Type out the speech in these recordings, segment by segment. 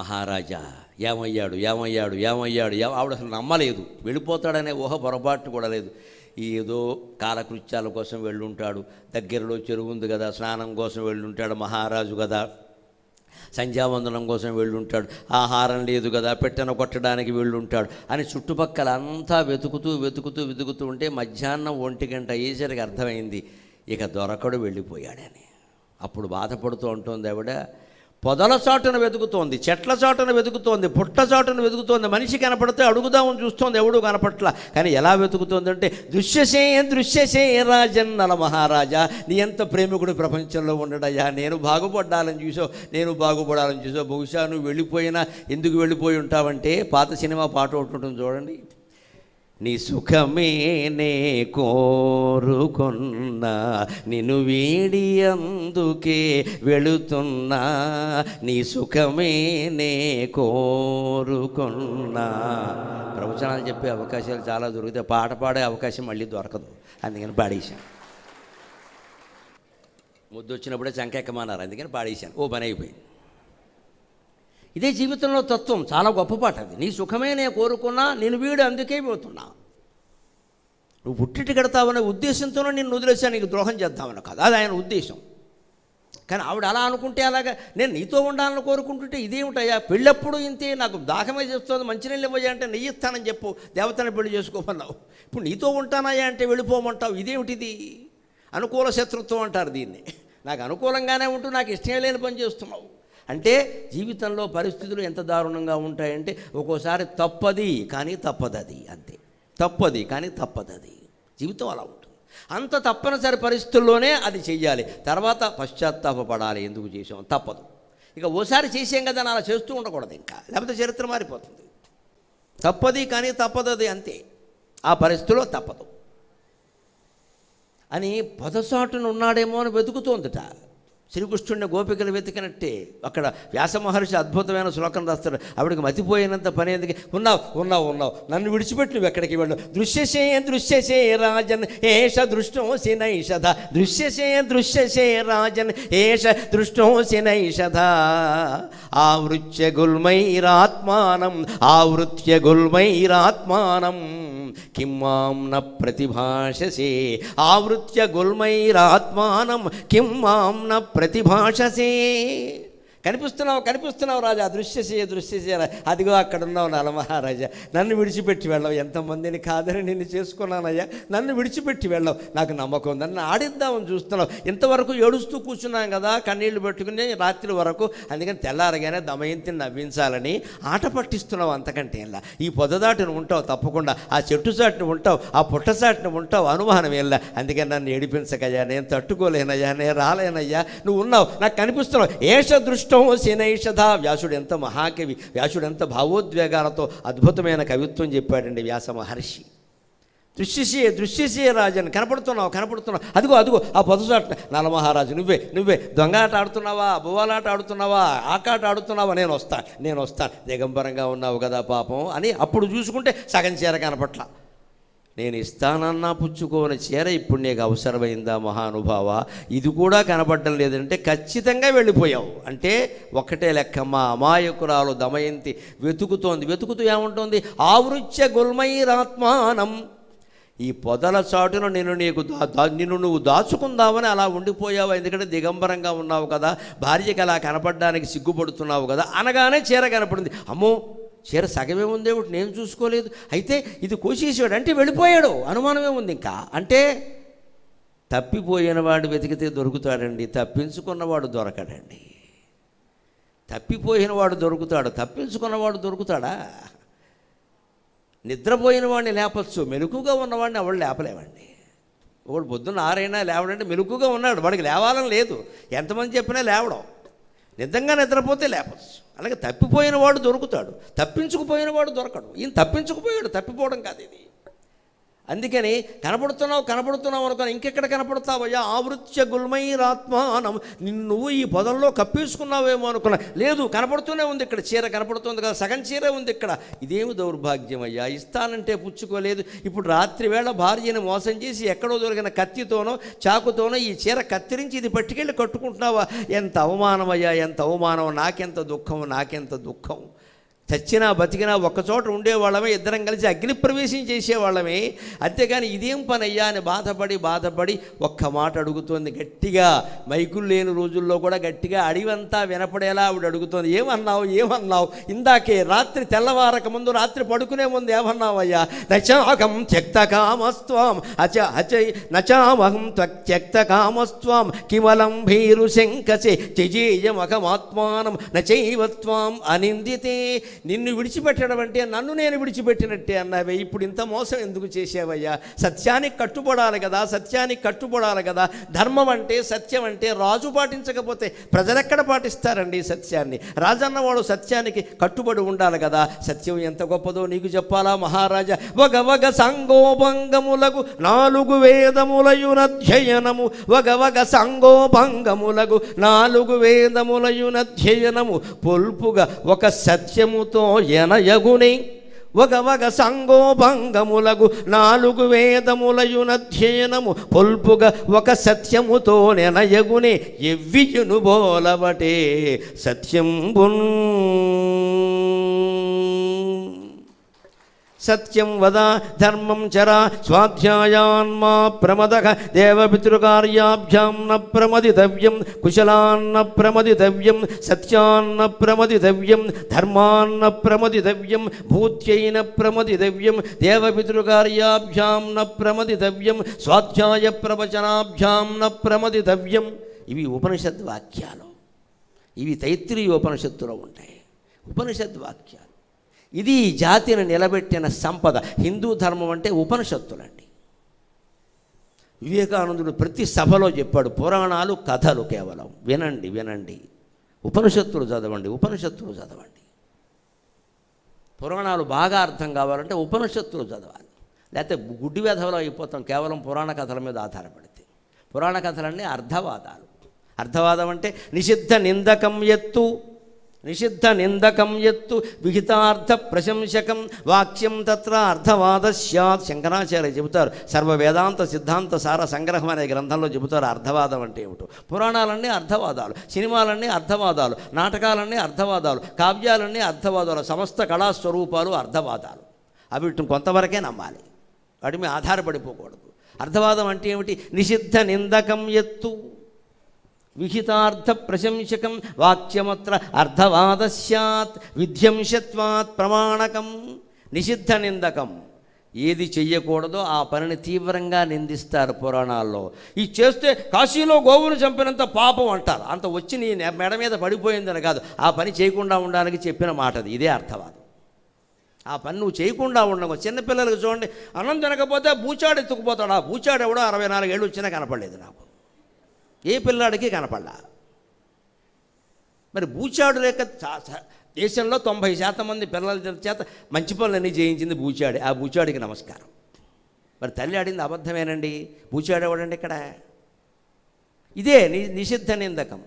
మహారాజా ఏమయ్యాడు ఏమయ్యాడు ఏమయ్యాడు ఆవిడ అసలు నమ్మలేదు వెళ్ళిపోతాడనే ఊహ పొరపాటు కూడా లేదు ఏదో కాలకృత్యాల కోసం వెళ్ళుంటాడు దగ్గరలో చెరువు ఉంది కదా స్నానం కోసం వెళ్ళుంటాడు మహారాజు కదా సంధ్యావందనం కోసం వెళ్ళుంటాడు ఆహారం లేదు కదా పెట్టెన కొట్టడానికి వెళ్ళుంటాడు అని చుట్టుపక్కల అంతా వెతుకుతూ వెతుకుతూ వెతుకుతూ ఉంటే మధ్యాహ్నం ఒంటి గంట అయ్యేసరికి అర్థమైంది ఇక దొరకడు వెళ్ళిపోయాడని అప్పుడు బాధపడుతూ ఉంటుంది ఆవిడ పొదల చాటున వెతుకుతోంది చెట్ల చాటున వెతుకుతోంది పుట్ట చాటున వెతుకుతోంది మనిషి కనపడితే అడుగుదామని చూస్తోంది ఎవడు కనపట్ల కానీ ఎలా వెతుకుతోంది అంటే దృశ్యసే దృశ్యసే రాజన్ నల మహారాజా నీ ఎంత ప్రేమికుడు ప్రపంచంలో ఉండడయ్యా నేను బాగుపడ్డాలని చూసో నేను బాగుపడాలని చూసో బహుశా నువ్వు వెళ్ళిపోయినా ఎందుకు వెళ్ళిపోయి ఉంటావంటే పాత సినిమా పాట ఒకటి ఉంటుంది చూడండి నీ సుఖమే నే కోరుకున్నా నిన్ను వీడి అందుకే వెళుతున్నా నీ సుఖమే నే కోరుకున్నా ప్రవచనాలు చెప్పే అవకాశాలు చాలా దొరికితే పాట పాడే అవకాశం మళ్ళీ దొరకదు అందుకని పాడేశాను ముద్దు వచ్చినప్పుడే చంకెక్కమన్నారు అందుకని పాడేశాను ఓ పని అయిపోయింది ఇదే జీవితంలో తత్వం చాలా గొప్ప పాట అది నీ సుఖమే నేను కోరుకున్నా నేను వీడు అందుకే పోతున్నా నువ్వు పుట్టిటి కడతావనే ఉద్దేశంతోనే నిన్ను వదిలేసా నీకు ద్రోహం చేద్దామని కదా అది ఆయన ఉద్దేశం కానీ ఆవిడ అలా అనుకుంటే అలాగా నేను నీతో ఉండాలని కోరుకుంటుంటే ఇదేమిటయ్యా పెళ్ళప్పుడు ఇంతే నాకు దాహమే చెప్తుంది మంచినీళ్ళు ఇవ్వయ్యా అంటే నెయ్యి ఇస్తానని చెప్పు దేవతను పెళ్లి చేసుకోమన్నావు ఇప్పుడు నీతో ఉంటానయ్యా అంటే వెళ్ళిపోమంటావు ఇదేమిటిది అనుకూల శత్రుత్వం అంటారు దీన్ని నాకు అనుకూలంగానే ఉంటూ నాకు ఇష్టమే లేని పని చేస్తున్నావు అంటే జీవితంలో పరిస్థితులు ఎంత దారుణంగా ఉంటాయంటే ఒక్కోసారి తప్పది కానీ తప్పదది అంతే తప్పది కానీ తప్పదది జీవితం అలా ఉంటుంది అంత తప్పనిసరి పరిస్థితుల్లోనే అది చెయ్యాలి తర్వాత పశ్చాత్తాపడాలి ఎందుకు చేసాం తప్పదు ఇక ఓసారి చేసాం కదా అలా చేస్తూ ఉండకూడదు ఇంకా లేకపోతే చరిత్ర మారిపోతుంది తప్పది కానీ తప్పదది అంతే ఆ పరిస్థితుల్లో తప్పదు అని పొదసాటును ఉన్నాడేమో అని వెతుకుతోందిట శ్రీకృష్ణుడిని గోపికలు వెతికినట్టే అక్కడ వ్యాస మహర్షి అద్భుతమైన శ్లోకం రాస్తాడు ఆవిడకి మతిపోయినంత పని ఎందుకు ఉన్నావు ఉన్నావు ఉన్నావు నన్ను విడిచిపెట్టి నువ్వు ఎక్కడికి వెళ్ళు దృశ్యసే దృశ్యసే రాజన్ ఏష దృష్టోసి నైషధ దృశ్యసే దృశ్యసే రాజన్ ఏష దృష్టోసి నైషధ ఆవృత్య గుల్మైరాత్మానం ఆవృత్య గుల్మైరాత్మానం కిం న ప్రతిభాషసే ఆవృత్య గుల్మైరాత్మానం కిం న प्रतिभाषसे కనిపిస్తున్నావు కనిపిస్తున్నావు రాజా దృశ్య దృశ్యసేయ అదిగో అక్కడ ఉన్నావు నాల మహారాజా నన్ను విడిచిపెట్టి వెళ్ళవు ఎంతమందిని కాదని నిన్ను చేసుకున్నానయ్యా నన్ను విడిచిపెట్టి వెళ్ళవు నాకు నమ్మకం నన్ను ఆడిద్దామని చూస్తున్నావు ఇంతవరకు ఏడుస్తూ కూర్చున్నాం కదా కన్నీళ్లు పెట్టుకుని రాత్రి వరకు అందుకని తెల్లారగానే దమయంతిని నవ్వించాలని ఆట పట్టిస్తున్నావు అంతకంటే ఇలా ఈ పొదదాటిని ఉంటావు తప్పకుండా ఆ చెట్టు చాటును ఉంటావు ఆ పుట్ట ఉంటావు అనుమానం ఇలా అందుకని నన్ను ఏడిపించకయ్యా నేను తట్టుకోలేనయ్యా నేను రాలేనయ్యా నువ్వు ఉన్నావు నాకు కనిపిస్తున్నావు ఏష దృష్టి అదృష్టం సేనైషధ వ్యాసుడు ఎంత మహాకవి వ్యాసుడు ఎంత భావోద్వేగాలతో అద్భుతమైన కవిత్వం చెప్పాడండి వ్యాస మహర్షి దృశ్యసే దృశ్యసే రాజన్ కనపడుతున్నావు కనపడుతున్నావు అదిగో అదిగో ఆ పొదసాట నలమహారాజు నువ్వే నువ్వే దొంగాట ఆడుతున్నావా బువ్వాలాట ఆడుతున్నావా ఆకాట ఆడుతున్నావా నేను వస్తాను నేను వస్తాను దిగంబరంగా ఉన్నావు కదా పాపం అని అప్పుడు చూసుకుంటే సగం చీర కనపట్ల నేను ఇస్తానన్నా పుచ్చుకోని చీర ఇప్పుడు నీకు అవసరమైందా మహానుభావ ఇది కూడా కనపడడం లేదంటే ఖచ్చితంగా వెళ్ళిపోయావు అంటే ఒకటే లెక్క మా అమాయకురాలు దమయంతి వెతుకుతోంది వెతుకుతూ ఏముంటుంది ఆవృత్య గుల్మైరాత్మానం ఈ పొదల చాటును నేను నీకు దా నిన్ను నువ్వు దాచుకుందామని అలా ఉండిపోయావు ఎందుకంటే దిగంబరంగా ఉన్నావు కదా భార్యకి అలా కనపడడానికి సిగ్గుపడుతున్నావు కదా అనగానే చీర కనపడింది అమ్మో చీర సగమే ఉందే ఒకటి నేను చూసుకోలేదు అయితే ఇది కోసేసాడు అంటే వెళ్ళిపోయాడు అనుమానమే ఉంది ఇంకా అంటే తప్పిపోయిన వాడు వెతికితే దొరుకుతాడండి తప్పించుకున్నవాడు దొరకడండి తప్పిపోయిన వాడు దొరుకుతాడు తప్పించుకున్నవాడు దొరుకుతాడా నిద్రపోయిన వాడిని లేపచ్చు మెలుకుగా ఉన్నవాడిని ఎవడు లేపలేవండి ఒకడు పొద్దున్న ఆరైనా లేవడంటే మెలుకుగా ఉన్నాడు వాడికి లేవాలని లేదు ఎంతమంది చెప్పినా లేవడం నిజంగా నిద్రపోతే లేపచ్చు అలాగే తప్పిపోయిన వాడు దొరుకుతాడు తప్పించుకుపోయిన వాడు దొరకడు ఈయన తప్పించుకుపోయాడు తప్పిపోవడం కాదు ఇది అందుకని కనపడుతున్నావు కనపడుతున్నావు అనుకుని ఇంకెక్కడ కనపడతావయ్యా ఆవృత్య గుల్మైరాత్మానం నిన్ను ఈ పొదల్లో కప్పేసుకున్నావేమో అనుకున్నా లేదు కనపడుతూనే ఉంది ఇక్కడ చీర కనపడుతుంది కదా సగం చీర ఉంది ఇక్కడ ఇదేమి దౌర్భాగ్యం అయ్యా ఇస్తానంటే పుచ్చుకోలేదు ఇప్పుడు రాత్రి వేళ భార్యను మోసం చేసి ఎక్కడో దొరికిన కత్తితోనో చాకుతోనో ఈ చీర కత్తిరించి ఇది పట్టుకెళ్ళి కట్టుకుంటున్నావా ఎంత అవమానమయ్యా ఎంత అవమానం నాకెంత దుఃఖం నాకెంత దుఃఖం చచ్చినా బతికినా ఒక్కచోట ఉండేవాళ్ళమే ఇద్దరం కలిసి అగ్ని ప్రవేశం చేసేవాళ్ళమే అంతేగాని ఇదేం పని అయ్యా అని బాధపడి బాధపడి ఒక్క మాట అడుగుతోంది గట్టిగా మైకులు లేని రోజుల్లో కూడా గట్టిగా అడివంతా వినపడేలా ఆవిడ అడుగుతోంది ఏమన్నావు ఏమన్నావు ఇందాకే రాత్రి తెల్లవారక ముందు రాత్రి పడుకునే ముందు ఏమన్నావయ్యా నచాకం కామస్వాం అచ అచ నచామహం కామస్వాం కిమలం భీరు శంకసే చిజీయమహమాత్మానం నచైవత్వాం అనిందితే నిన్ను విడిచిపెట్టడం అంటే నన్ను నేను విడిచిపెట్టినట్టే అన్నావే ఇప్పుడు ఇంత మోసం ఎందుకు చేసావయ్యా సత్యానికి కట్టుబడాలి కదా సత్యానికి కట్టుబడాలి కదా ధర్మం అంటే సత్యం అంటే రాజు పాటించకపోతే ప్రజలెక్కడ పాటిస్తారండి సత్యాన్ని రాజన్నవాడు సత్యానికి కట్టుబడి ఉండాలి కదా సత్యం ఎంత గొప్పదో నీకు చెప్పాలా మహారాజా వగ వగ సంగోభంగములకు నాలుగు వేదములయునధ్యయనము వగ వగ సంగోభంగములకు నాలుగు వేదములయునధ్యయనము పొల్పుగా ఒక సత్యము యగుని ఒక వగ సంగోభంగములగు నాలుగు వేదములయునధ్యయనము పొల్పుగా ఒక సత్యముతో నెనయగునే ఎవ్వియును బోలవటే సత్యంబున్ సత్యం వద ధర్మం చర స్వాధ్యాయాన్మా ప్రమద దేవపితృకార్యాభ్యాం న ప్రమదితవ్యం కుశలాన్న ప్రమదితవ్యం సత్యాన్న ప్రమదితవ్యం ధర్మాన్న ప్రమదితవ్యం భూత్యైన ప్రమదితవ్యం దేవపితృకార్యాభ్యాం న ప్రమదితవ్యం స్వాధ్యాయ ప్రవచనాభ్యాం న ప్రమదితవ్యం ఇవి ఉపనిషద్వాక్యాలు ఇవి తైత్రీయ ఉపనిషత్తులో ఉంటాయి ఉపనిషద్వాక్యాలు ఇది ఈ జాతిని నిలబెట్టిన సంపద హిందూ ధర్మం అంటే ఉపనిషత్తులండి వివేకానందుడు ప్రతి సభలో చెప్పాడు పురాణాలు కథలు కేవలం వినండి వినండి ఉపనిషత్తులు చదవండి ఉపనిషత్తులు చదవండి పురాణాలు బాగా అర్థం కావాలంటే ఉపనిషత్తులు చదవాలి లేకపోతే గుడ్డి వ్యధంలో అయిపోతాం కేవలం పురాణ కథల మీద ఆధారపడితే పురాణ కథలన్నీ అర్థవాదాలు అర్థవాదం అంటే నిషిద్ధ నిందకం ఎత్తు నిషిద్ధ నిందకం ఎత్తు విహితార్థ ప్రశంసకం వాక్యం తత్ర అర్థవాద సత్ శంకరాచార్య చెబుతారు సర్వ వేదాంత సిద్ధాంత సార సంగ్రహం అనే గ్రంథంలో చెబుతారు అర్థవాదం అంటే ఏమిటో పురాణాలన్నీ అర్థవాదాలు సినిమాలన్నీ అర్థవాదాలు నాటకాలన్నీ అర్థవాదాలు కావ్యాలన్నీ అర్థవాదాలు సమస్త కళాస్వరూపాలు అర్థవాదాలు అవి కొంతవరకే నమ్మాలి వాటి మీద ఆధారపడిపోకూడదు అర్థవాదం అంటే ఏమిటి నిషిద్ధ నిందకం ఎత్తు విహితార్థ ప్రశంసకం వాక్యమత్ర అర్థవాద సత్ విధ్యంశత్వాత్ ప్రమాణకం నిషిద్ధ నిందకం ఏది చెయ్యకూడదో ఆ పనిని తీవ్రంగా నిందిస్తారు పురాణాల్లో ఇది చేస్తే కాశీలో గోవును చంపినంత పాపం అంటారు అంత వచ్చి నీ మెడ మీద పడిపోయిందని కాదు ఆ పని చేయకుండా ఉండడానికి చెప్పిన మాటది ఇదే అర్థవాదం ఆ పని నువ్వు చేయకుండా ఉండవు చిన్నపిల్లలకు చూడండి అన్నం తినకపోతే బూచాడు ఎత్తుకుపోతాడు ఆ బూచాడు ఎవడో అరవై నాలుగేళ్ళు వచ్చినా కనపడలేదు నాకు ఏ పిల్లాడికి కనపడలా మరి బూచాడు లేక దేశంలో తొంభై శాతం మంది పిల్లల చేత మంచి పనులన్నీ చేయించింది బూచాడు ఆ బూచాడికి నమస్కారం మరి తల్లి ఆడింది అబద్ధమేనండి బూచాడు ఎవడండి ఇక్కడ ఇదే ని నిషిద్ధ నిందకం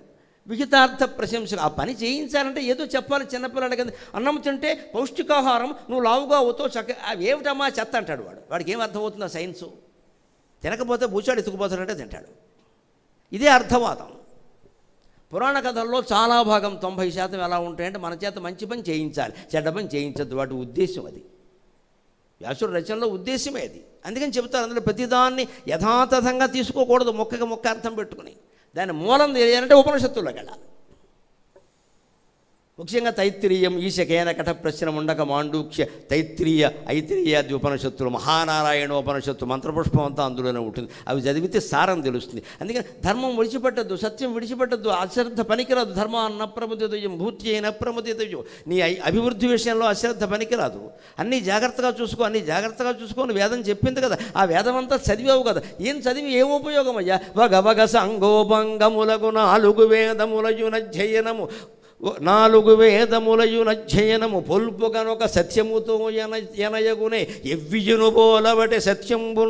విహితార్థ ప్రశంస ఆ పని చేయించాలంటే ఏదో చెప్పాలి చిన్నపిల్లడు కదా అన్నం తింటే పౌష్టికాహారం నువ్వు లావుగా అవుతో చక్క ఏమిటమ్మా చెత్త అంటాడు వాడు వాడికి ఏం అర్థమవుతుందో సైన్సు తినకపోతే బూచాడు ఎత్తుకుపోతాడంటే తింటాడు ఇదే అర్థవాదం పురాణ కథల్లో చాలా భాగం తొంభై శాతం ఎలా ఉంటాయంటే మన చేత మంచి పని చేయించాలి చెడ్డ పని చేయించద్దు వాటి ఉద్దేశం అది వ్యాసుడు రచనలో ఉద్దేశమే అది అందుకని చెబుతారు అందులో ప్రతిదాన్ని యథాతథంగా తీసుకోకూడదు మొక్కకి మొక్క అర్థం పెట్టుకుని దాని మూలం తెలియాలంటే ఉపనిషత్తుల్లోకి వెళ్ళాలి ముఖ్యంగా తైత్రీయం ఈశకేన కఠ ప్రశ్న ఉండక మాండూక్య తైత్రీయ ఐత్రీయాది ఉపనిషత్తులు మహానారాయణ ఉపనిషత్తు మంత్రపుష్పం అంతా అందులోనే ఉంటుంది అవి చదివితే సారం తెలుస్తుంది అందుకని ధర్మం విడిచిపెట్టద్దు సత్యం విడిచిపెట్టద్దు అశ్రద్ధ పనికిరాదు ధర్మ అన్నప్రమదితయం భూతి అయిన అప్రమదితయం నీ అభివృద్ధి విషయంలో అశ్రద్ధ పనికిరాదు అన్నీ జాగ్రత్తగా చూసుకో అన్నీ జాగ్రత్తగా చూసుకొని వేదం చెప్పింది కదా ఆ వేదం అంతా చదివావు కదా ఏం చదివి ఏం ఉపయోగం అయ్యా వగవగ వగ సంగోభంగములగు నాలుగు నాలుగు వేదములయున అధ్యయనము పొల్పుగనొక సత్యముతో ఎన ఎనయగునే ఎవ్విజును పోలబటి సత్యంబు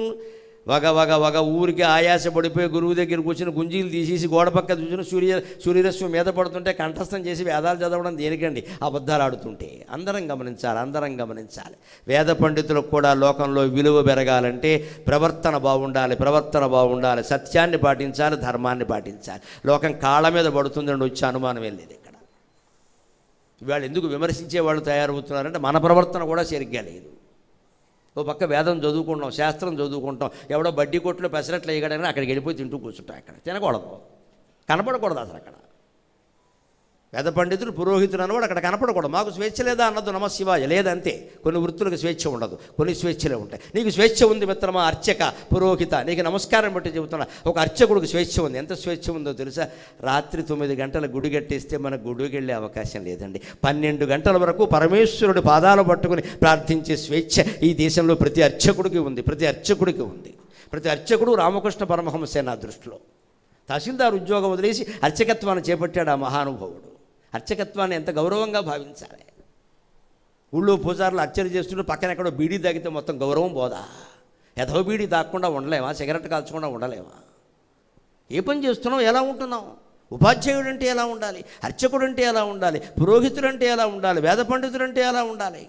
వగ వగ వగ ఊరికి ఆయాసపడిపోయి గురువు దగ్గర కూర్చుని గుంజీలు తీసేసి గోడ పక్క చూసిన సూర్య సూర్యరశ్మి మీద పడుతుంటే కంఠస్థం చేసి వేదాలు చదవడం దేనికండి అబద్ధాలు ఆడుతుంటే అందరం గమనించాలి అందరం గమనించాలి వేద పండితులకు కూడా లోకంలో విలువ పెరగాలంటే ప్రవర్తన బాగుండాలి ప్రవర్తన బాగుండాలి సత్యాన్ని పాటించాలి ధర్మాన్ని పాటించాలి లోకం కాళ్ళ మీద పడుతుందని వచ్చే అనుమానం వెళ్ళేది ఇవాళ ఎందుకు విమర్శించే వాళ్ళు తయారవుతున్నారంటే మన ప్రవర్తన కూడా సరిగ్గా లేదు ఓ పక్క వేదం చదువుకుంటాం శాస్త్రం చదువుకుంటాం ఎవడో బడ్డీ కొట్లో పెసరట్లు వేయగడని అక్కడికి వెళ్ళిపోయి తింటూ కూర్చుంటాం అక్కడ తినకూడదు కనపడకూడదు అసలు అక్కడ వేద పండితులు పురోహితుడు అనవాడు అక్కడ కనపడకూడదు మాకు స్వేచ్ఛ లేదా అన్నది నమ శివాయ లేదంతే కొన్ని వృత్తులకు స్వేచ్ఛ ఉండదు కొన్ని స్వేచ్ఛలే ఉంటాయి నీకు స్వేచ్ఛ ఉంది మిత్రమా అర్చక పురోహిత నీకు నమస్కారం పెట్టి చెబుతున్నా ఒక అర్చకుడికి స్వేచ్ఛ ఉంది ఎంత స్వేచ్ఛ ఉందో తెలుసా రాత్రి తొమ్మిది గంటల గుడి కట్టేస్తే మనకు గుడికి వెళ్ళే అవకాశం లేదండి పన్నెండు గంటల వరకు పరమేశ్వరుడు పాదాలు పట్టుకుని ప్రార్థించే స్వేచ్ఛ ఈ దేశంలో ప్రతి అర్చకుడికి ఉంది ప్రతి అర్చకుడికి ఉంది ప్రతి అర్చకుడు రామకృష్ణ పరమహంసేనా దృష్టిలో తహసీల్దార్ ఉద్యోగం వదిలేసి అర్చకత్వాన్ని చేపట్టాడు ఆ మహానుభావుడు అర్చకత్వాన్ని ఎంత గౌరవంగా భావించాలి ఊళ్ళో పూజారులు అర్చన చేస్తుంటే పక్కన ఎక్కడో బీడీ తాగితే మొత్తం గౌరవం పోదా ఎదవ బీడీ తాగకుండా ఉండలేమా సిగరెట్ కాల్చకుండా ఉండలేమా ఏ పని చేస్తున్నాం ఎలా ఉంటున్నాం ఉపాధ్యాయుడు అంటే ఎలా ఉండాలి అర్చకుడు అంటే ఎలా ఉండాలి పురోహితుడు అంటే ఎలా ఉండాలి వేద పండితుడు అంటే ఎలా ఉండాలి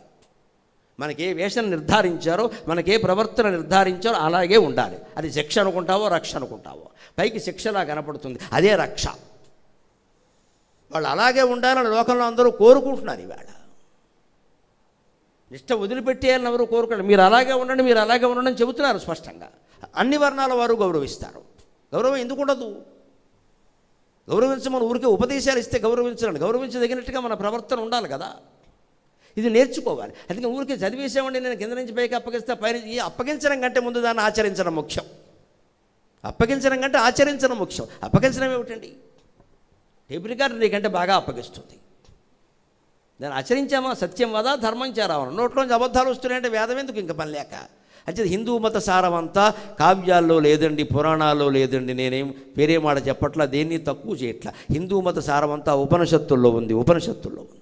మనకే వేషం నిర్ధారించారో మనకే ప్రవర్తన నిర్ధారించారో అలాగే ఉండాలి అది శిక్ష అనుకుంటావో రక్ష అనుకుంటావో పైకి శిక్షలా కనపడుతుంది అదే రక్ష వాళ్ళు అలాగే ఉండాలని లోకంలో అందరూ కోరుకుంటున్నారు ఇవాళ నిష్ట వదిలిపెట్టేయాలని ఎవరు కోరుకోండి మీరు అలాగే ఉండండి మీరు అలాగే ఉండండి అని చెబుతున్నారు స్పష్టంగా అన్ని వర్ణాల వారు గౌరవిస్తారు గౌరవం ఎందుకు ఉండదు గౌరవించమని ఊరికే ఉపదేశాలు ఇస్తే గౌరవించాలని గౌరవించదగినట్టుగా మన ప్రవర్తన ఉండాలి కదా ఇది నేర్చుకోవాలి అందుకే ఊరికే చదివేసామండి నేను కింద నుంచి పైకి అప్పగిస్తే పైన ఈ అప్పగించడం కంటే ముందు దాన్ని ఆచరించడం ముఖ్యం అప్పగించడం కంటే ఆచరించడం ముఖ్యం అప్పగించడం ఏమిటండి టేపు రికార్డు నీకంటే బాగా అప్పగిస్తుంది నేను ఆచరించామా సత్యం వదా ధర్మం చేరామా నోట్లోంచి అబద్ధాలు వస్తున్నాయంటే వేదం ఎందుకు ఇంక పని లేక అంటే హిందూ మత సారం అంతా కావ్యాల్లో లేదండి పురాణాల్లో లేదండి నేనేం వేరే మాట చెప్పట్లా దేన్ని తక్కువ చేయట్లా హిందూ మత సారం అంతా ఉపనిషత్తుల్లో ఉంది ఉపనిషత్తుల్లో ఉంది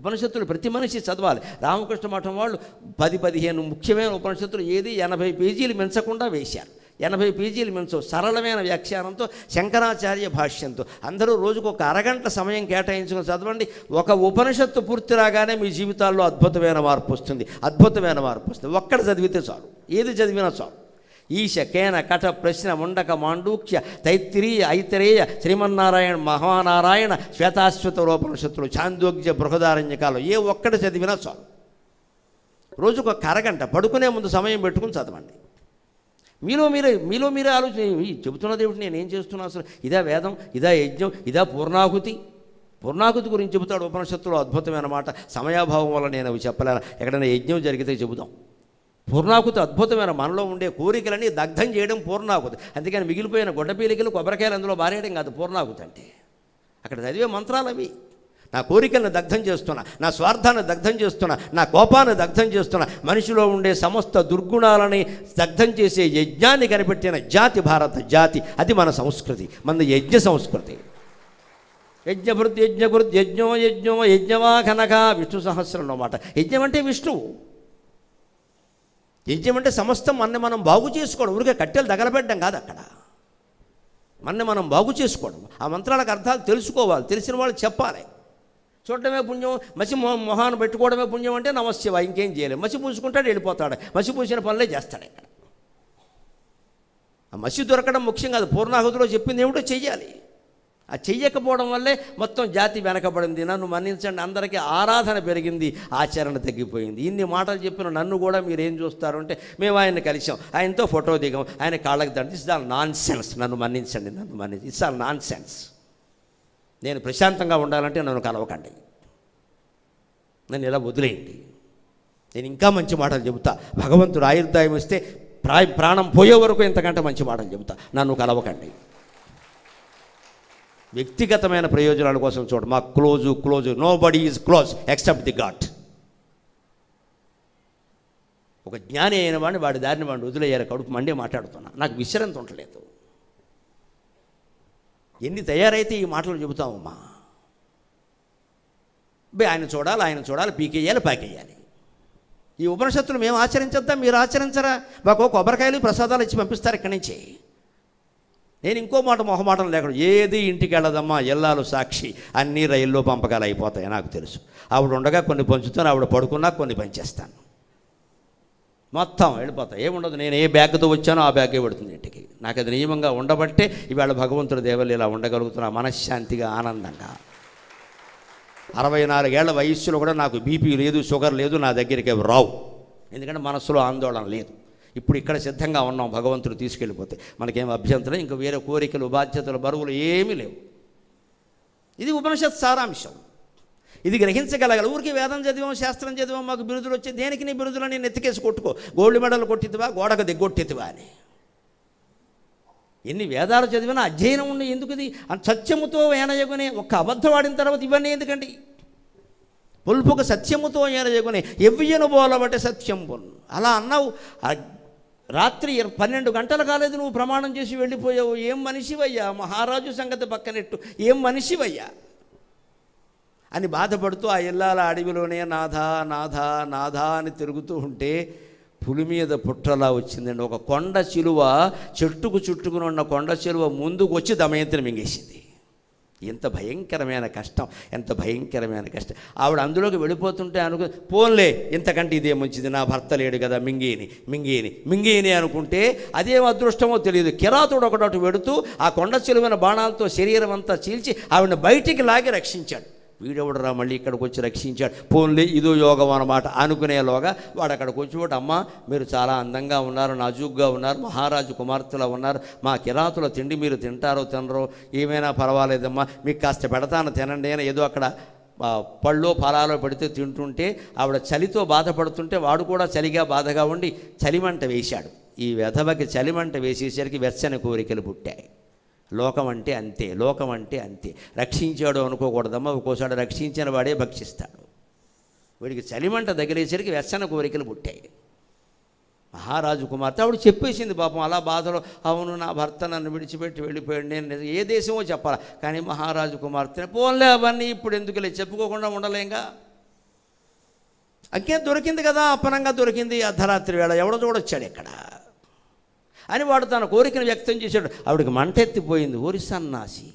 ఉపనిషత్తులు ప్రతి మనిషి చదవాలి రామకృష్ణ మఠం వాళ్ళు పది పదిహేను ముఖ్యమైన ఉపనిషత్తులు ఏది ఎనభై పేజీలు మించకుండా వేశారు ఎనభై పేజీలు మించు సరళమైన వ్యాఖ్యానంతో శంకరాచార్య భాష్యంతో అందరూ రోజుకు ఒక అరగంట సమయం కేటాయించుకుని చదవండి ఒక ఉపనిషత్తు పూర్తి రాగానే మీ జీవితాల్లో అద్భుతమైన మార్పు వస్తుంది అద్భుతమైన మార్పు వస్తుంది ఒక్కడ చదివితే చాలు ఏది చదివినా చాలు ఈశ కేన కట ప్రశ్న ముండక మాండూక్య తైత్రీయ ఐతరేయ శ్రీమన్నారాయణ మహానారాయణ శ్వేతాశ్వత రూపనిషత్తులు చాందోగ్య బృహదారణ్యకాలు ఏ ఒక్కడ చదివినా చాలు రోజుకు ఒక అరగంట పడుకునే ముందు సమయం పెట్టుకుని చదవండి మీలో మీరే మీలో మీరే ఆలోచన చెబుతున్న దేవుడు నేను ఏం చేస్తున్నా అసలు ఇదే వేదం ఇదా యజ్ఞం ఇదా పూర్ణాహుతి పూర్ణాహుతి గురించి చెబుతాడు ఉపనిషత్తులో అద్భుతమైన మాట సమయాభావం వల్ల నేను అవి చెప్పలేను ఎక్కడైనా యజ్ఞం జరిగితే చెబుదాం పూర్ణాహుతి అద్భుతమైన మనలో ఉండే కోరికలని దగ్ధం చేయడం పూర్ణాకుతి అందుకని మిగిలిపోయిన గొడ్డపీలికలు కొబ్బరికాయలు అందులో బారేయడం కాదు పూర్ణాకుతి అంటే అక్కడ చదివే మంత్రాలు అవి నా కోరికలను దగ్ధం చేస్తున్నా నా స్వార్థాన్ని దగ్ధం చేస్తున్నా నా కోపాన్ని దగ్ధం చేస్తున్నా మనిషిలో ఉండే సమస్త దుర్గుణాలని దగ్ధం చేసే యజ్ఞాన్ని కనిపెట్టిన జాతి భారత జాతి అది మన సంస్కృతి మన యజ్ఞ సంస్కృతి యజ్ఞభృత్ యజ్ఞభృత్ యజ్ఞో యజ్ఞో యజ్ఞవా కనక విష్ణు సహస్రం అన్నమాట యజ్ఞం అంటే విష్ణువు యజ్ఞం అంటే సమస్తం మనని మనం బాగు చేసుకోవడం ఊరికే కట్టెలు తగలబెట్టడం కాదు అక్కడ మనని మనం బాగు చేసుకోవడం ఆ మంత్రాలకు అర్థాలు తెలుసుకోవాలి తెలిసిన వాళ్ళు చెప్పాలి చూడటమే పుణ్యం మసి మొహ మొహాన్ని పెట్టుకోవడమే పుణ్యం అంటే నమస్యవ ఇంకేం చేయలేదు మసి పూసుకుంటాడు వెళ్ళిపోతాడు మసి పూసిన పనులే చేస్తాడు ఇక్కడ ఆ మసి దొరకడం ముఖ్యం కాదు పూర్ణాహుతిలో చెప్పింది ఏమిటో చెయ్యాలి ఆ చెయ్యకపోవడం వల్లే మొత్తం జాతి వెనకబడింది నన్ను మన్నించండి అందరికీ ఆరాధన పెరిగింది ఆచరణ తగ్గిపోయింది ఇన్ని మాటలు చెప్పిన నన్ను కూడా మీరు ఏం చూస్తారు అంటే మేము ఆయన్ని కలిసాం ఆయనతో ఫోటో దిగాం ఆయన కాళ్ళకి దండి ఇస్ ఆల్ నాన్ సెన్స్ నన్ను మన్నించండి నన్ను మన్నించి ఇట్స్ ఆల్ నాన్ సెన్స్ నేను ప్రశాంతంగా ఉండాలంటే నన్ను కలవకండి నన్ను ఇలా వదిలేయండి నేను ఇంకా మంచి మాటలు చెబుతా భగవంతుడు ఆయుర్దాయం వస్తే ప్రా ప్రాణం పోయే వరకు ఇంతకంటే మంచి మాటలు చెబుతా నన్ను కలవకండి వ్యక్తిగతమైన ప్రయోజనాల కోసం చూడ మా close close nobody is close except the god ఒక జ్ఞాని అయిన వాడిని వాడి దారిని వాడిని వదిలేయాలి కడుపు మండే మాట్లాడుతున్నా నాకు విశ్రాంతి ఉండలేదు ఎన్ని తయారైతే ఈ మాటలు చెబుతామమ్మా బే ఆయన చూడాలి ఆయన చూడాలి పీకేయాలి పాకేయాలి ఈ ఉపనిషత్తులు మేము ఆచరించద్దాం మీరు ఆచరించరా మాకు కొబ్బరికాయలు ప్రసాదాలు ఇచ్చి పంపిస్తారు ఇక్కడి నుంచి నేను ఇంకో మాట మొహమాటం లేకుండా ఏది ఇంటికి వెళ్ళదమ్మా ఎల్లాలు సాక్షి అన్ని రైల్లో పంపకాలు అయిపోతాయి నాకు తెలుసు ఆవిడ ఉండగా కొన్ని పంచుతాను ఆవిడ పడుకున్నా కొన్ని పంచేస్తాను మొత్తం వెళ్ళిపోతాయి ఏముండదు నేను ఏ బ్యాగ్తో వచ్చానో ఆ బ్యాగే పడుతుంది ఇంటికి నాకు అది నియమంగా ఉండబట్టే ఇవాళ భగవంతుడు దేవలు ఇలా ఉండగలుగుతున్నా మనశ్శాంతిగా ఆనందంగా అరవై నాలుగేళ్ల వయస్సులో కూడా నాకు బీపీ లేదు షుగర్ లేదు నా దగ్గరికి రావు ఎందుకంటే మనస్సులో ఆందోళన లేదు ఇప్పుడు ఇక్కడ సిద్ధంగా ఉన్నాం భగవంతుడు తీసుకెళ్ళిపోతే మనకేం అభ్యంతరం ఇంకా వేరే కోరికలు బాధ్యతలు బరువులు ఏమీ లేవు ఇది ఉపనిషత్ సారాంశం ఇది గ్రహించగలగాలి ఊరికి వేదం చదివాం శాస్త్రం చదివాం మాకు బిరుదులు వచ్చి దేనికి నీ బిరుదులు నేను ఎత్తికేసి కొట్టుకో గోల్డ్ మెడల్ కొట్టిద్దువా గోడకు దిగ్గొట్టిద్దువా అని ఎన్ని వేదాలు చదివినా అధ్యయనం ఉండి ఎందుకు ఇది సత్యముతో వేనయగునే ఒక్క అబద్ధం ఆడిన తర్వాత ఇవన్నీ ఎందుకండి పుల్పుకు సత్యముతో ఏనయగునే ఎవ్వను బోలబట్టే సత్యం అలా అన్నావు రాత్రి పన్నెండు గంటలు కాలేదు నువ్వు ప్రమాణం చేసి వెళ్ళిపోయావు ఏం మనిషివయ్యా మహారాజు సంగతి పక్కనెట్టు ఏం మనిషివయ్యా అని బాధపడుతూ ఆ ఇల్లాల అడవిలోనే నాథా నాథా నాథా అని తిరుగుతూ ఉంటే పులి మీద పుట్టలా వచ్చిందండి ఒక కొండ చిలువ చెట్టుకు చుట్టుకుని ఉన్న కొండ చిలువ ముందుకు వచ్చి దమయంతిని మింగేసింది ఎంత భయంకరమైన కష్టం ఎంత భయంకరమైన కష్టం ఆవిడ అందులోకి వెళ్ళిపోతుంటే అనుకు పోన్లే ఇంతకంటే ఇదే మంచిది నా భర్త లేడు కదా మింగేని మింగేని మింగేని అనుకుంటే అదేం అదృష్టమో తెలియదు కిరాతుడు ఒకటి వెడుతూ ఆ కొండ చెలువైన బాణాలతో శరీరం అంతా చీల్చి ఆవిడ బయటికి లాగి రక్షించాడు రా మళ్ళీ ఇక్కడికి వచ్చి రక్షించాడు పోన్లే ఇదో యోగం అనమాట అనుకునేలోగా వాడు అక్కడికి వచ్చి అమ్మ మీరు చాలా అందంగా ఉన్నారు నాజూగ్గా ఉన్నారు మహారాజు కుమార్తెలా ఉన్నారు మా కిరాతుల తిండి మీరు తింటారో తినరో ఏమైనా పర్వాలేదమ్మా మీకు కాస్త పెడతాను తినండి అని ఏదో అక్కడ పళ్ళు ఫలాలో పెడితే తింటుంటే ఆవిడ చలితో బాధపడుతుంటే వాడు కూడా చలిగా బాధగా ఉండి చలిమంట వేశాడు ఈ వెధవకి చలిమంట వేసేసరికి వెచ్చని కోరికలు పుట్టాయి లోకం అంటే అంతే లోకం అంటే అంతే రక్షించాడు అనుకోకూడదమ్మా ఒక్కోసారి రక్షించిన వాడే భక్షిస్తాడు వీడికి చలిమంట దగ్గరేసరికి వ్యసన కోరికలు పుట్టాయి మహారాజు కుమార్తె ఆవిడ చెప్పేసింది పాపం అలా బాధలో అవును నా భర్త నన్ను విడిచిపెట్టి వెళ్ళిపోయాడు నేను ఏ దేశమో చెప్పాలా కానీ మహారాజు కుమార్తె పోన్లే అవన్నీ ఇప్పుడు ఎందుకులే చెప్పుకోకుండా ఉండలేంగా అంకే దొరికింది కదా అప్పనంగా దొరికింది అర్ధరాత్రి వేళ ఎవడో చూడొచ్చాడు ఇక్కడ అని వాడు తన కోరికను వ్యక్తం చేశాడు ఆవిడకి మంటెత్తిపోయింది ఓరి సన్నాసి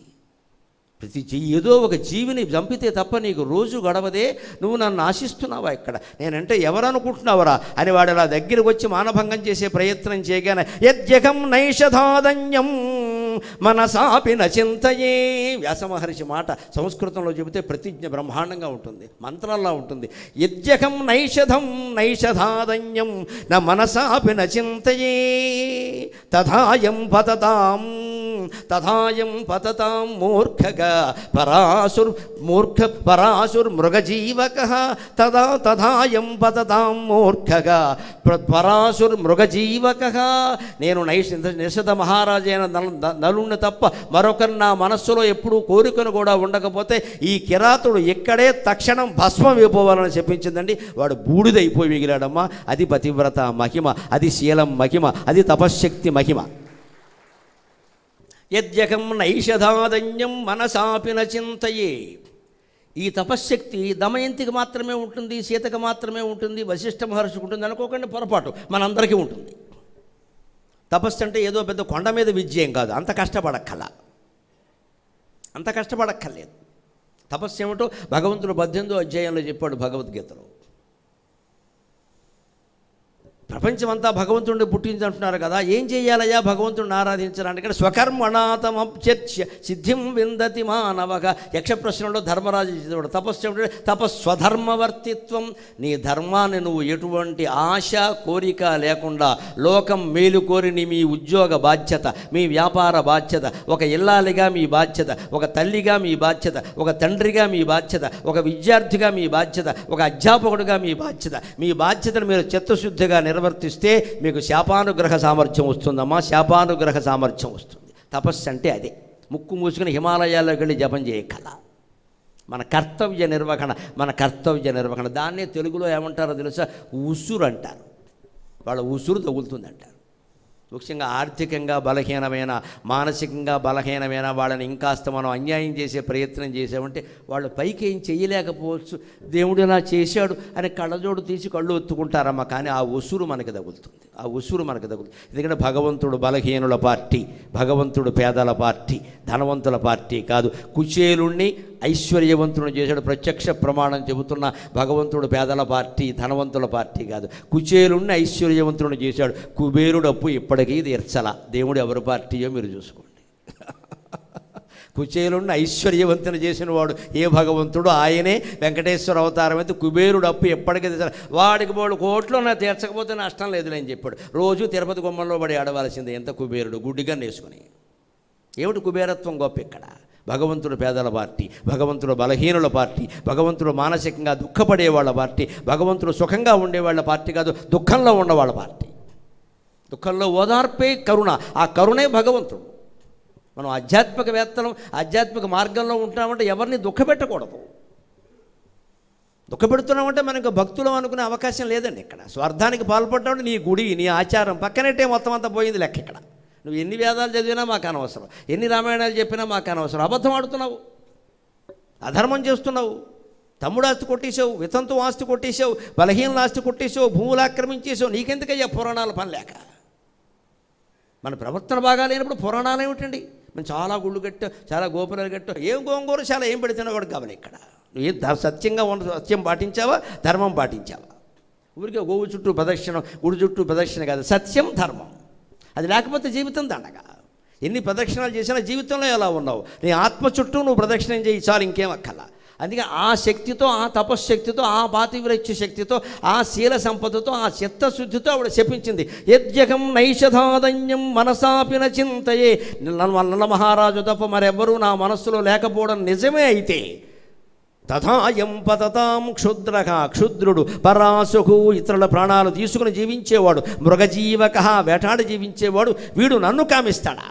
ప్రతి ఏదో ఒక జీవిని చంపితే తప్ప నీకు రోజు గడవదే నువ్వు నన్ను ఆశిస్తున్నావా ఇక్కడ నేనంటే ఎవరనుకుంటున్నావరా అని వాడు అలా దగ్గరికి వచ్చి మానభంగం చేసే ప్రయత్నం చేయగానే యజ్జగం నైషధాదన్యం మనసాపిన చింతయే వ్యాసమహర్షి మాట సంస్కృతంలో చెబితే ప్రతిజ్ఞ బ్రహ్మాండంగా ఉంటుంది మంత్రాల్లో ఉంటుంది యజ్జకం నైషధం నైషధాదన్యం నా మనసాపిన చింతయే తథాయం పతతాం తథాయం పతతాం మూర్ఖగా పరాశుర్ మూర్ఖ పరాశుర్ మృగజీవక తదా తథాయం పతతాం మూర్ఖగా పరాశుర్ మృగజీవక నేను నైష నిషధ మహారాజైన నలుణ్ణి తప్ప మరొకరు నా మనస్సులో ఎప్పుడూ కోరికను కూడా ఉండకపోతే ఈ కిరాతుడు ఇక్కడే తక్షణం భస్మం అయిపోవాలని చెప్పించిందండి వాడు బూడిదైపోయి మిగిలాడమ్మా అది పతివ్రత మహిమ అది శీలం మహిమ అది తపశ్శక్తి మహిమ యద్యకం నైషధాదన్యం మనసాపిన చింతయే ఈ తపశ్శక్తి దమయంతికి మాత్రమే ఉంటుంది సీతకు మాత్రమే ఉంటుంది వశిష్ఠ మహర్షికి ఉంటుంది అనుకోకండి పొరపాటు మనందరికీ ఉంటుంది తపస్సు అంటే ఏదో పెద్ద కొండ మీద విజయం కాదు అంత కష్టపడక్కల అంత కష్టపడక్కర్లేదు తపస్సు ఏమిటో భగవంతుడు పద్దెనిమిదో అధ్యాయంలో చెప్పాడు భగవద్గీతలో ప్రపంచమంతా భగవంతుడిని పుట్టించి అంటున్నారు కదా ఏం చేయాలయ్యా భగవంతుడిని ఆరాధించడానికి అంటే చర్చ సిద్ధిం విందతి నవగ యక్ష ప్రశ్నలో ధర్మరాజు చేసేవాడు తపస్సు తపస్వధర్మవర్తిత్వం నీ ధర్మాన్ని నువ్వు ఎటువంటి ఆశ కోరిక లేకుండా లోకం మేలు కోరిని మీ ఉద్యోగ బాధ్యత మీ వ్యాపార బాధ్యత ఒక ఇల్లాలిగా మీ బాధ్యత ఒక తల్లిగా మీ బాధ్యత ఒక తండ్రిగా మీ బాధ్యత ఒక విద్యార్థిగా మీ బాధ్యత ఒక అధ్యాపకుడిగా మీ బాధ్యత మీ బాధ్యతను మీరు చిత్తశుద్ధిగా నిర్వహించారు ప్రవర్తిస్తే మీకు శాపానుగ్రహ సామర్థ్యం వస్తుందమ్మా శాపానుగ్రహ సామర్థ్యం వస్తుంది తపస్సు అంటే అదే ముక్కు మూసుకుని హిమాలయాల్లోకి వెళ్ళి జపం చేయకల మన కర్తవ్య నిర్వహణ మన కర్తవ్య నిర్వహణ దాన్నే తెలుగులో ఏమంటారో తెలుసా ఉసురు అంటారు వాళ్ళ ఉసురు తగులుతుంది అంటారు ముఖ్యంగా ఆర్థికంగా బలహీనమైన మానసికంగా బలహీనమైన వాళ్ళని ఇంకాస్త మనం అన్యాయం చేసే ప్రయత్నం చేసామంటే వాళ్ళు పైకి ఏం చేయలేకపోవచ్చు దేవుడు ఇలా చేశాడు అని కళ్ళజోడు తీసి కళ్ళు ఒత్తుకుంటారమ్మా కానీ ఆ ఉసురు మనకి తగులుతుంది ఆ ఉసురు మనకు తగులుతుంది ఎందుకంటే భగవంతుడు బలహీనుల పార్టీ భగవంతుడు పేదల పార్టీ ధనవంతుల పార్టీ కాదు కుచేలుణ్ణి ఐశ్వర్యవంతుడు చేశాడు ప్రత్యక్ష ప్రమాణం చెబుతున్న భగవంతుడు పేదల పార్టీ ధనవంతుల పార్టీ కాదు కుచేలుణ్ణి ఐశ్వర్యవంతుడు చేశాడు కుబేరుడు అప్పు ఇప్పటికీ తీర్చల దేవుడు ఎవరి పార్టీయో మీరు చూసుకోండి కుచేలుణ్ణి ఐశ్వర్యవంతుని చేసిన వాడు ఏ భగవంతుడు ఆయనే వెంకటేశ్వర అవతారం అయితే కుబేరుడు అప్పు ఎప్పటికీ తీర్చాలి వాడికి వాడు కోట్లు నా తీర్చకపోతే నష్టం లేదు అని చెప్పాడు రోజు తిరుపతి గుమ్మంలో పడి ఆడవలసిందే ఎంత కుబేరుడు గుడ్డిగా నేసుకుని ఏమిటి కుబేరత్వం గొప్ప ఇక్కడ భగవంతుడు పేదల పార్టీ భగవంతుడు బలహీనుల పార్టీ భగవంతుడు మానసికంగా దుఃఖపడే వాళ్ళ పార్టీ భగవంతుడు సుఖంగా ఉండేవాళ్ళ పార్టీ కాదు దుఃఖంలో ఉన్నవాళ్ళ పార్టీ దుఃఖంలో ఓదార్పే కరుణ ఆ కరుణే భగవంతుడు మనం ఆధ్యాత్మికవేత్తలం ఆధ్యాత్మిక మార్గంలో ఉంటామంటే ఎవరిని దుఃఖపెట్టకూడదు దుఃఖపెడుతున్నామంటే మనకు భక్తులం అనుకునే అవకాశం లేదండి ఇక్కడ స్వార్థానికి పాల్పడ్డామంటే నీ గుడి నీ ఆచారం పక్కనట్టే మొత్తం అంతా పోయింది లెక్క ఇక్కడ నువ్వు ఎన్ని వేదాలు చదివినా మాకు అనవసరం ఎన్ని రామాయణాలు చెప్పినా మాకు అనవసరం అబద్ధం ఆడుతున్నావు అధర్మం చేస్తున్నావు తమ్ముడు ఆస్తి కొట్టేశావు వితంతు ఆస్తి కొట్టేశావు బలహీన ఆస్తి కొట్టేశావు భూములు ఆక్రమించేసావు నీకెందుకయ్యా పురాణాలు లేక మన ప్రవర్తన బాగా లేనప్పుడు పురాణాలు ఏమిటండి మనం చాలా గుళ్ళు కట్టాం చాలా గోపురాలు కట్టాం ఏం గోంగూర చాలా ఏం పెడుతున్నా కూడా గమని ఇక్కడ నువ్వు ఏ సత్యంగా ఉన్న సత్యం పాటించావా ధర్మం పాటించావా ఊరికే గోవు చుట్టూ ప్రదక్షిణం గుడి చుట్టూ ప్రదక్షిణ కాదు సత్యం ధర్మం అది లేకపోతే జీవితం దండగ ఎన్ని ప్రదక్షిణాలు చేసినా జీవితంలో ఎలా ఉన్నావు నీ ఆత్మ చుట్టూ నువ్వు ప్రదక్షిణం చేయి చాలు ఇంకేం అక్కల అందుకే ఆ శక్తితో ఆ తపశ్శక్తితో ఆ పాతివ్రత్య శక్తితో ఆ శీల సంపదతో ఆ చిత్తశుద్ధితో ఆవిడ శపించింది యజ్జకం నైషధాదన్యం మనసాపిన చింతయే వల్ల మహారాజు తప్ప మరెవ్వరూ నా మనస్సులో లేకపోవడం నిజమే అయితే తథాయం పతతాం క్షుద్రక క్షుద్రుడు పరాశుకు ఇతరుల ప్రాణాలు తీసుకుని జీవించేవాడు మృగజీవక వేటాడు జీవించేవాడు వీడు నన్ను కామిస్తాడా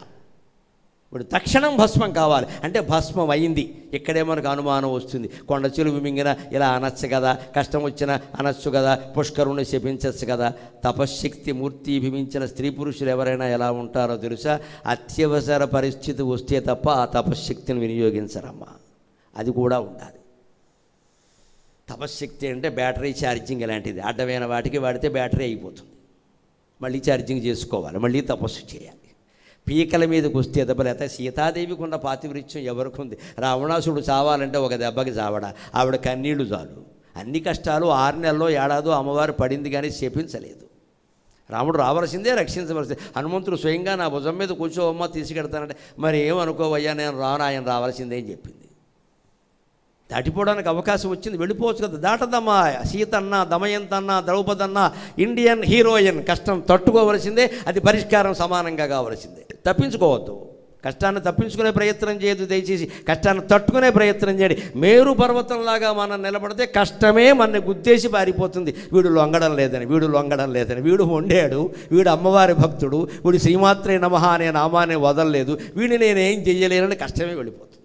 వీడు తక్షణం భస్మం కావాలి అంటే భస్మం అయింది ఇక్కడే మనకు అనుమానం వస్తుంది కొండ చెలుపు మింగిన ఇలా అనచ్చు కదా కష్టం వచ్చినా అనచ్చు కదా పుష్కరుణ్ణి శపించచ్చు కదా తపశ్శక్తి మూర్తి భిమించిన స్త్రీ పురుషులు ఎవరైనా ఎలా ఉంటారో తెలుసా అత్యవసర పరిస్థితి వస్తే తప్ప ఆ తపశ్శక్తిని వినియోగించరమ్మా అది కూడా ఉండాలి తపశక్తి అంటే బ్యాటరీ ఛార్జింగ్ ఇలాంటిది అడ్డమైన వాటికి వాడితే బ్యాటరీ అయిపోతుంది మళ్ళీ ఛార్జింగ్ చేసుకోవాలి మళ్ళీ తపస్సు చేయాలి పీకల మీదకి వస్తే లేక సీతాదేవికి ఉన్న పాతివృత్యం ఎవరికి ఉంది రావణాసుడు చావాలంటే ఒక దెబ్బకి చావడా ఆవిడ కన్నీళ్లు చాలు అన్ని కష్టాలు ఆరు నెలలో ఏడాదో అమ్మవారు పడింది కానీ చెప్పించలేదు రాముడు రావాల్సిందే రక్షించవలసిందే హనుమంతుడు స్వయంగా నా భుజం మీద అమ్మ తీసుకెడతానంటే మరి ఏమనుకోవయ్యా నేను రాను ఆయన రావాల్సిందే అని చెప్పింది దాటిపోవడానికి అవకాశం వచ్చింది వెళ్ళిపోవచ్చు కదా దాటదమ్మా సీతన్నా దమయంతన్నా ద్రౌపదన్నా ఇండియన్ హీరోయిన్ కష్టం తట్టుకోవలసిందే అది పరిష్కారం సమానంగా కావలసిందే తప్పించుకోవద్దు కష్టాన్ని తప్పించుకునే ప్రయత్నం చేయదు దయచేసి కష్టాన్ని తట్టుకునే ప్రయత్నం చేయండి మేరు పర్వతంలాగా మనం నిలబడితే కష్టమే మన గుద్దేసి పారిపోతుంది వీడు లొంగడం లేదని వీడు లొంగడం లేదని వీడు వండాడు వీడు అమ్మవారి భక్తుడు వీడు శ్రీమాత్రే నమహ అనే నామాన్ని వదలలేదు వీడిని నేనేం చెయ్యలేనని కష్టమే వెళ్ళిపోతుంది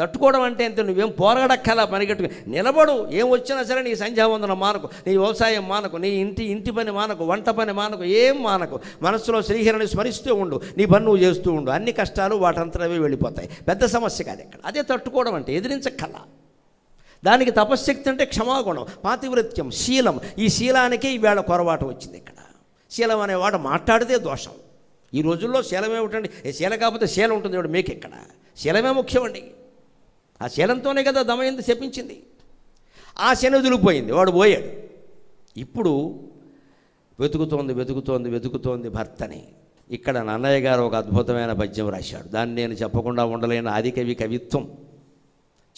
తట్టుకోవడం అంటే అంతే నువ్వేం పోరాడక్కలా పనిగట్టు నిలబడు ఏం వచ్చినా సరే నీ సంధ్యావందనం మానకు నీ వ్యవసాయం మానకు నీ ఇంటి ఇంటి పని మానకు వంట పని మానకు ఏం మానకు మనసులో శ్రీహరిని స్మరిస్తూ ఉండు నీ పన్ను చేస్తూ ఉండు అన్ని కష్టాలు వాటంతరవే వెళ్ళిపోతాయి పెద్ద సమస్య కాదు ఇక్కడ అదే తట్టుకోవడం అంటే ఎదిరించక్కల దానికి తపశ్శక్తి అంటే క్షమాగుణం పాతివృత్యం శీలం ఈ శీలానికి ఈవేళ కొరవాటు వచ్చింది ఇక్కడ శీలం అనేవాడు మాట్లాడితే దోషం ఈ రోజుల్లో శీలం ఏమిటండి శీల కాకపోతే శీలం ఉంటుంది ఇక్కడ శీలమే ముఖ్యమండి ఆ శలంతోనే కదా దమయంతి శపించింది ఆ శని వదిలిపోయింది వాడు పోయాడు ఇప్పుడు వెతుకుతోంది వెతుకుతోంది వెతుకుతోంది భర్తని ఇక్కడ నన్నయ్య గారు ఒక అద్భుతమైన పద్యం రాశాడు దాన్ని నేను చెప్పకుండా ఉండలేని ఆదికవి కవిత్వం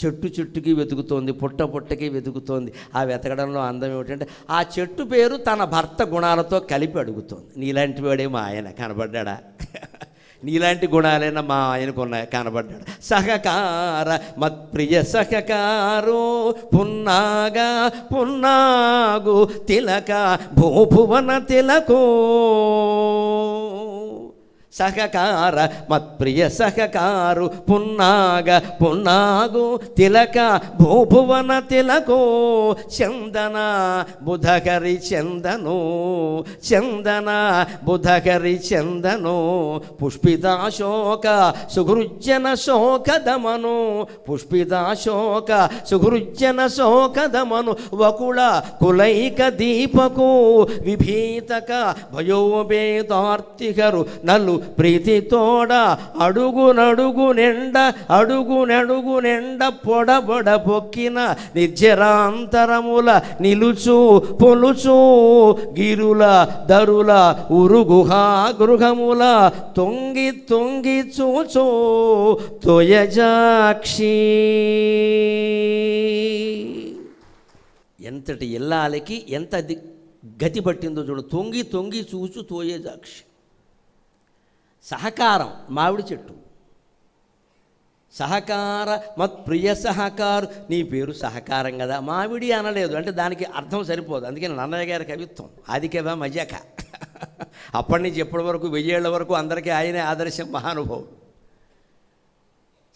చెట్టు చెట్టుకి వెతుకుతోంది పుట్ట పుట్టకి వెతుకుతోంది ఆ వెతకడంలో అందం ఏమిటంటే ఆ చెట్టు పేరు తన భర్త గుణాలతో కలిపి అడుగుతోంది నీలాంటి వాడేమో ఆయన కనబడ్డా నీలాంటి గుణాలైనా మా ఆయనకు ఉన్నాయి కనబడ్డాడు సహకార మత్ప్రియ సహకారు పున్నాగా పున్నాగు తిలక భూభువన తిలకు సహకార మత్ప్రియ సహకారు పున్నాగ పున్నాగు తిలక భూభువన తిలకో చందన బుధకరి చందను చందన బుధకరి చందను పుష్పిదాశోక సుహృజ్జన శోకదమను పుష్పిదాశోక సుహృజ్జన శోకదమను వకుళ కులైక దీపకు విభీతక భయోపేతార్తిహరు నలు ప్రీతితోడ అడుగునడుగు నిండ అడుగునడుగు నిండ పొడబొడ పొక్కిన నిజరాంతరముల నిలుచు పొలుచు గిరుల దరుల ఉరుగుహా గృహముల తొంగి తొంగి చూచో తొయజాక్షి ఎంతటి ఇల్లాలకి ఎంత గతి పట్టిందో చూడు తొంగి తొంగి చూచు తోయజాక్షి సహకారం మామిడి చెట్టు సహకార మత్ ప్రియ సహకారు నీ పేరు సహకారం కదా మావిడి అనలేదు అంటే దానికి అర్థం సరిపోదు అందుకని నన్నయ్య గారి కవిత్వం కదా మజాక అప్పటి నుంచి ఎప్పటి వరకు వెయ్యేళ్ల వరకు అందరికీ ఆయనే ఆదర్శం మహానుభావుడు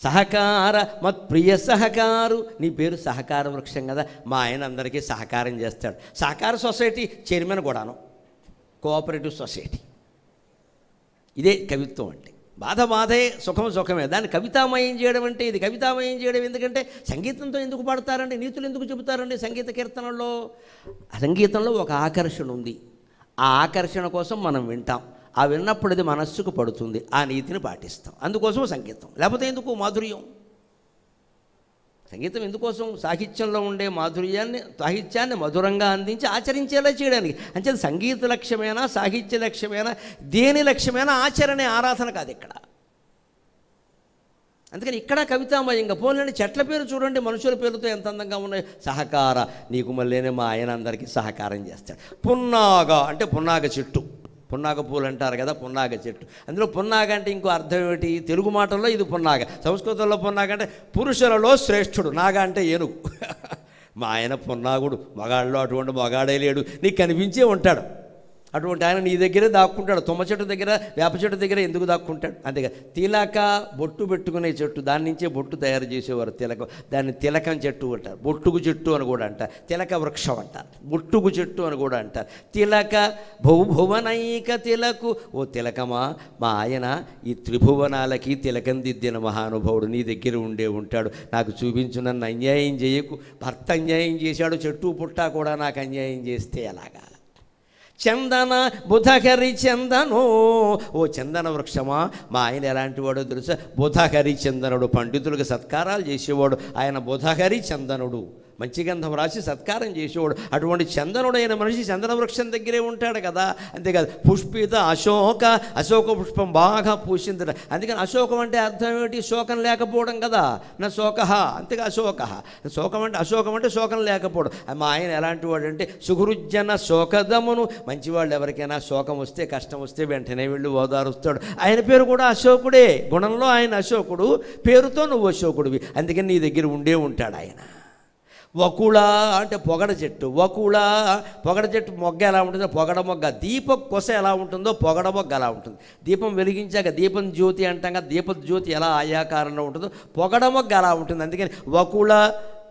సహకార మత్ ప్రియ సహకారు నీ పేరు సహకార వృక్షం కదా మా ఆయన అందరికీ సహకారం చేస్తాడు సహకార సొసైటీ చైర్మన్ కూడాను కోఆపరేటివ్ సొసైటీ ఇదే కవిత్వం అంటే బాధ బాధే సుఖం సుఖమే దాన్ని కవితామయం చేయడం అంటే ఇది కవితామయం చేయడం ఎందుకంటే సంగీతంతో ఎందుకు పాడతారండి నీతులు ఎందుకు చెబుతారండి సంగీత కీర్తనలో సంగీతంలో ఒక ఆకర్షణ ఉంది ఆ ఆకర్షణ కోసం మనం వింటాం ఆ విన్నప్పుడు అది మనస్సుకు పడుతుంది ఆ నీతిని పాటిస్తాం అందుకోసం సంగీతం లేకపోతే ఎందుకు మాధుర్యం సంగీతం ఎందుకోసం సాహిత్యంలో ఉండే మాధుర్యాన్ని సాహిత్యాన్ని మధురంగా అందించి ఆచరించేలా చేయడానికి అంటే సంగీత లక్ష్యమైనా సాహిత్య లక్ష్యమైనా దేని లక్ష్యమైనా ఆచరణే ఆరాధన కాదు ఇక్కడ అందుకని ఇక్కడ కవితామయంగా పోలేని చెట్ల పేరు చూడండి మనుషుల పేరుతో ఎంత అందంగా ఉన్నాయి సహకార నీకు మళ్ళీనే మా ఆయన అందరికీ సహకారం చేస్తాడు పున్నాగా అంటే పున్నాగ చెట్టు పున్నాగ పూలు అంటారు కదా పున్నాగ చెట్టు అందులో పున్నాగ అంటే ఇంకో అర్థం ఏమిటి తెలుగు మాటల్లో ఇది పున్నాగ సంస్కృతంలో పున్నాగ అంటే పురుషులలో శ్రేష్ఠుడు నాగ అంటే ఏనుగు మా ఆయన పున్నాగుడు మగాళ్ళు అటువంటి మగాడే లేడు నీకు కనిపించే ఉంటాడు అటువంటి ఆయన నీ దగ్గరే దాక్కుంటాడు తుమ్మ చెట్టు దగ్గర వేప చెట్టు దగ్గర ఎందుకు దాక్కుంటాడు అంతేగా తిలక బొట్టు పెట్టుకునే చెట్టు దాని నుంచే బొట్టు తయారు చేసేవారు తిలక దాన్ని తిలకం చెట్టు అంటారు బొట్టుకు చెట్టు అని కూడా అంటారు తిలక వృక్షం అంటారు బొట్టుకు చెట్టు అని కూడా అంటారు తిలక భువనైక తిలకు ఓ తిలకమా మా ఆయన ఈ త్రిభువనాలకి తిలకం దిద్దిన మహానుభావుడు నీ దగ్గర ఉండే ఉంటాడు నాకు చూపించు నన్ను అన్యాయం చేయకు భర్త అన్యాయం చేశాడు చెట్టు పుట్టా కూడా నాకు అన్యాయం చేస్తే ఎలాగా చందన బుధహరి చందను ఓ చందన వృక్షమా మా ఆయన ఎలాంటి వాడో తెలుసా బుధహరి చందనుడు పండితులకు సత్కారాలు చేసేవాడు ఆయన బుధహరి చందనుడు మంచి గంధం రాసి సత్కారం చేసేవాడు అటువంటి చందనుడైన మనిషి చందన వృక్షం దగ్గరే ఉంటాడు కదా అంతేకాదు పుష్పిత అశోక అశోక పుష్పం బాగా పూసింది అందుకని అశోకం అంటే అర్థం ఏమిటి శోకం లేకపోవడం కదా నా శోక అంతేగా అశోక శోకం అంటే అశోకం అంటే శోకం లేకపోవడం మా ఆయన ఎలాంటి వాడు అంటే సుహృజ్జన శోకదమును మంచివాళ్ళు ఎవరికైనా శోకం వస్తే కష్టం వస్తే వెంటనే వెళ్ళి ఓదారుస్తాడు ఆయన పేరు కూడా అశోకుడే గుణంలో ఆయన అశోకుడు పేరుతో నువ్వు అశోకుడివి అందుకని నీ దగ్గర ఉండే ఉంటాడు ఆయన వకుళా అంటే పొగడ చెట్టు వకుళా పొగడ చెట్టు మొగ్గ ఎలా ఉంటుందో పొగడ మొగ్గ దీప కొస ఎలా ఉంటుందో పొగడ మొగ్గ ఎలా ఉంటుంది దీపం వెలిగించాక దీపం జ్యోతి అంటాక దీప జ్యోతి ఎలా ఆయాకారంలో ఉంటుందో పొగడ మొగ్గ ఎలా ఉంటుంది అందుకని వకుళ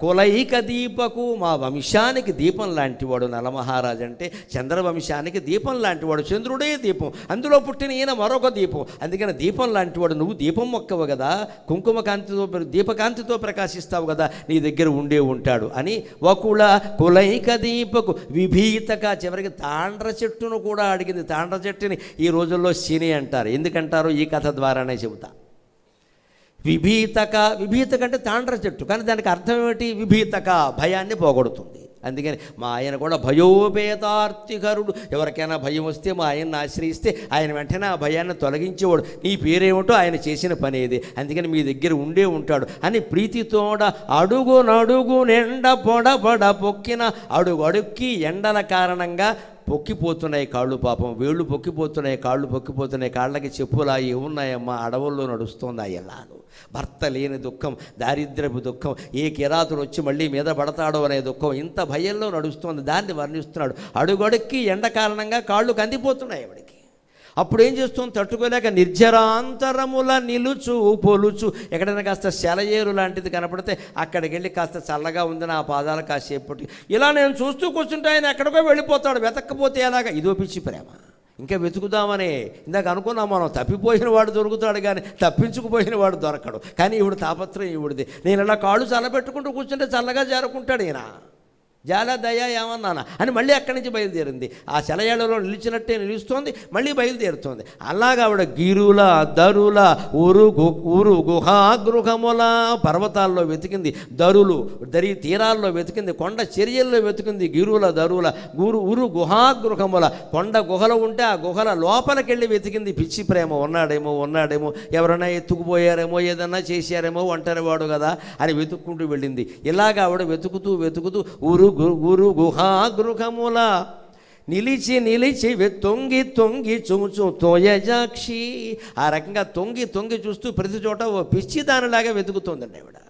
కులైక దీపకు మా వంశానికి దీపం లాంటివాడు నలమహారాజ్ అంటే చంద్రవంశానికి దీపం లాంటివాడు చంద్రుడే దీపం అందులో పుట్టిన ఈయన మరొక దీపం అందుకని దీపం లాంటివాడు నువ్వు దీపం మొక్కవు కదా కుంకుమ కాంతితో దీపకాంతితో ప్రకాశిస్తావు కదా నీ దగ్గర ఉండే ఉంటాడు అని వకుళ కులైక దీపకు విభీతక చివరికి తాండ్ర చెట్టును కూడా అడిగింది తాండ్ర చెట్టుని ఈ రోజుల్లో సిని అంటారు ఎందుకంటారు ఈ కథ ద్వారానే చెబుతా విభీతక విభీతక అంటే తాండ్ర చెట్టు కానీ దానికి అర్థం ఏమిటి విభీతక భయాన్ని పోగొడుతుంది అందుకని మా ఆయన కూడా భయోపేతార్థికరుడు ఎవరికైనా భయం వస్తే మా ఆయన్ని ఆశ్రయిస్తే ఆయన వెంటనే ఆ భయాన్ని తొలగించేవాడు నీ పేరేమిటో ఆయన చేసిన పని ఏది అందుకని మీ దగ్గర ఉండే ఉంటాడు అని ప్రీతితోడ అడుగు నడుగు నిండ పొడ పొక్కిన అడుగు అడుక్కి ఎండల కారణంగా పొక్కిపోతున్నాయి కాళ్ళు పాపం వేళ్ళు పొక్కిపోతున్నాయి కాళ్ళు పొక్కిపోతున్నాయి కాళ్ళకి చెప్పులా ఏమున్నాయమ్మా అడవుల్లో నడుస్తోంది ఆ ఎలాను భర్త లేని దుఃఖం దారిద్ర్యపు దుఃఖం ఏ కిరాతుడు వచ్చి మళ్ళీ మీద పడతాడో అనే దుఃఖం ఇంత భయంలో నడుస్తుంది దాన్ని వర్ణిస్తున్నాడు అడుగడుక్కి ఎండ కారణంగా కాళ్ళు కందిపోతున్నాయి ఆవిడికి అప్పుడు ఏం చేస్తుంది తట్టుకోలేక నిర్జరాంతరముల నిలుచు పొలుచు ఎక్కడైనా కాస్త సెలయేరు లాంటిది కనపడితే అక్కడికి వెళ్ళి కాస్త చల్లగా ఉంది నా పాదాలు కాసేపటి ఇలా నేను చూస్తూ కూర్చుంటే ఆయన ఎక్కడికో వెళ్ళిపోతాడు వెతక్కపోతే ఎలాగ ఇదో పిచ్చి ప్రేమ ఇంకా వెతుకుదామని ఇందాక అనుకున్నాం మనం తప్పిపోయిన వాడు దొరుకుతాడు కానీ తప్పించుకుపోయిన వాడు దొరకడు కానీ ఇవిడు తాపత్రయం ఇవిడిది నేను ఇలా కాళ్ళు చల్లబెట్టుకుంటూ కూర్చుంటే చల్లగా జరుకుంటాడు ఈయన దయా ఏమన్నాను అని మళ్ళీ అక్కడి నుంచి బయలుదేరింది ఆ శలయాలలో నిలిచినట్టే నిలుస్తోంది మళ్ళీ బయలుదేరుతోంది ఆవిడ గిరుల దరుల ఊరు ఊరు గుహాగృహముల పర్వతాల్లో వెతికింది దరులు దరి తీరాల్లో వెతికింది కొండ చర్యల్లో వెతికింది గిరుల దరుల గురు ఊరు గుహాగృహముల కొండ గుహలు ఉంటే ఆ గుహల లోపలికెళ్ళి వెతికింది పిచ్చి ప్రేమ ఉన్నాడేమో ఉన్నాడేమో ఎవరైనా ఎత్తుకుపోయారేమో ఏదైనా చేశారేమో ఒంటరివాడు కదా అని వెతుక్కుంటూ వెళ్ళింది ఇలాగ ఆవిడ వెతుకుతూ వెతుకుతూ ఊరు గురు గుహాగృహముల నిలిచి నిలిచి తొంగి తొంగి చూచు తోయజాక్షి ఆ రకంగా తొంగి తొంగి చూస్తూ ప్రతి చోట ఓ పిచ్చిదానిలాగా వెతుకుతోందండి ఆవిడ